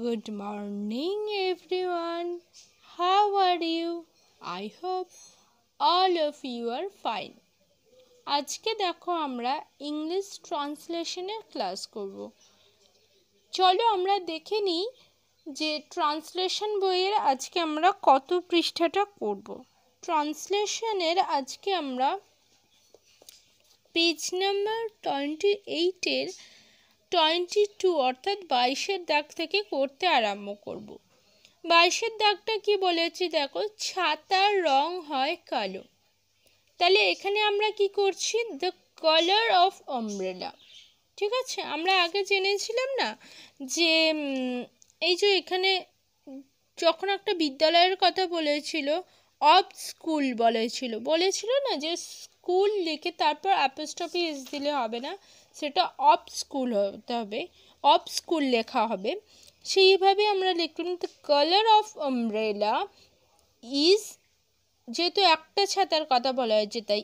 Good morning, everyone. How are you? I hope all of you are fine. আজকে দেখো আমরা English ট্রান্সলেশনের class করব চলো আমরা দেখে নিই যে ট্রান্সলেশন বইয়ের আজকে আমরা কত পৃষ্ঠাটা করব ট্রান্সলেশনের আজকে আমরা পেজ নাম্বার টোয়েন্টি এইটের টোয়েন্টি টু অর্থাৎ বাইশের দাগ থেকে করতে আরম্ভ করব। বাইশের দাগটা কি বলেছি দেখো ছাতার রং হয় কালো তাহলে এখানে আমরা কি করছি দ্য কালার অফ অমব্রেলা ঠিক আছে আমরা আগে জেনেছিলাম না যে এই যে এখানে যখন একটা বিদ্যালয়ের কথা বলেছিল অব স্কুল বলেছিল বলেছিল না যে স্কুল লিখে তারপর অ্যাপোস্টপি এস দিলে হবে না সেটা অফ স্কুল হতে হবে অফ স্কুল লেখা হবে সেইভাবে আমরা লিখলাম the colour of umbrella is যেহেতু একটা ছাতার কথা বলা হয়েছে তাই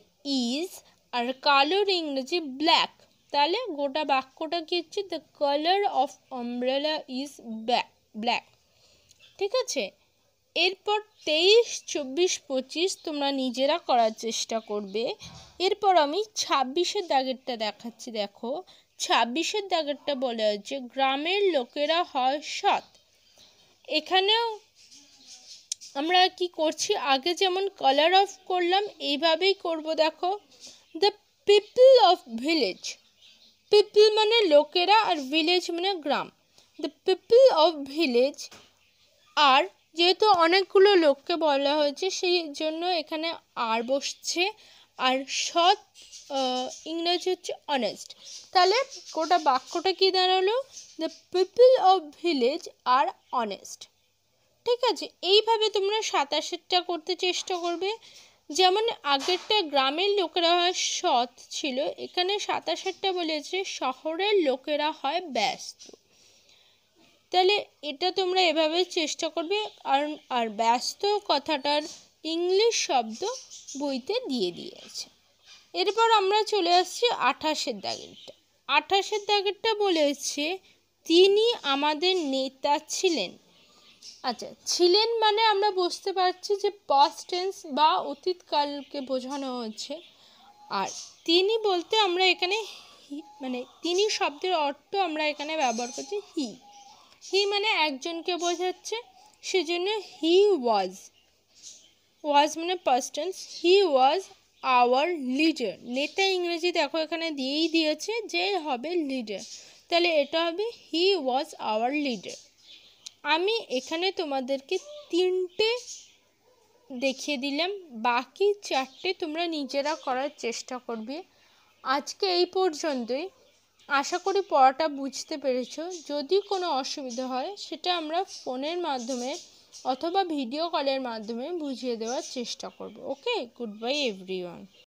ইজ আর কালোর ইংরেজি ব্ল্যাক তাহলে গোটা বাক্যটা কী হচ্ছে the colour of umbrella is black ঠিক আছে এরপর তেইশ চব্বিশ পঁচিশ তোমরা নিজেরা করার চেষ্টা করবে এরপর আমি ছাব্বিশের দাগেরটা দেখাচ্ছি দেখো ছাব্বিশের দাগেরটা বলে হচ্ছে গ্রামের লোকেরা হয় সৎ এখানেও আমরা কি করছি আগে যেমন কালার অফ করলাম এইভাবেই করব দেখো the people of village people মানে লোকেরা আর ভিলেজ মানে গ্রাম দ্য পিপল অফ ভিলেজ আর যেহেতু অনেকগুলো লোককে বলা হয়েছে সেই জন্য এখানে আর বসছে আর সৎ ইংরেজি হচ্ছে অনেস্ট তাহলে গোটা বাক্যটা কী দাঁড়ালো the people of village are honest ঠিক আছে এইভাবে তোমরা সাতাশেরটা করতে চেষ্টা করবে যেমন আগেরটা গ্রামের লোকেরা হয় সৎ ছিল এখানে সাতাশেরটা বলেছে শহরের লোকেরা হয় ব্যস্ত তাহলে এটা তোমরা এভাবে চেষ্টা করবে আর আর ব্যস্ত কথাটার ইংলিশ শব্দ বইতে দিয়ে দিয়েছে এরপর আমরা চলে আসছি আঠাশের দাগেরটা আঠাশের দাগেরটা বলেছে তিনি আমাদের নেতা ছিলেন আচ্ছা ছিলেন মানে আমরা বুঝতে পারছি যে পাস্ট টেন্স বা অতীতকালকে বোঝানো হচ্ছে আর তিনি বলতে আমরা এখানে মানে তিনি শব্দের অর্থ আমরা এখানে ব্যবহার করছি হি হি মানে একজনকে বোঝাচ্ছে সেজন্য হি ওয়াজ ওয়াজ মানে পার্সটেন্স হি ওয়াজ আওয়ার লিডার নেতা ইংরেজি দেখো এখানে দিয়েই দিয়েছে যে হবে লিডার তাহলে এটা হবে হি ওয়াজ আওয়ার লিডার আমি এখানে তোমাদেরকে তিনটে দেখিয়ে দিলাম বাকি চারটে তোমরা নিজেরা করার চেষ্টা করবে আজকে এই পর্যন্তই আশা করি পড়াটা বুঝতে পেরেছ যদি কোনো অসুবিধা হয় সেটা আমরা ফোনের মাধ্যমে অথবা ভিডিও কলের মাধ্যমে বুঝিয়ে দেওয়ার চেষ্টা করব ওকে গুড বাই এভরিওয়ান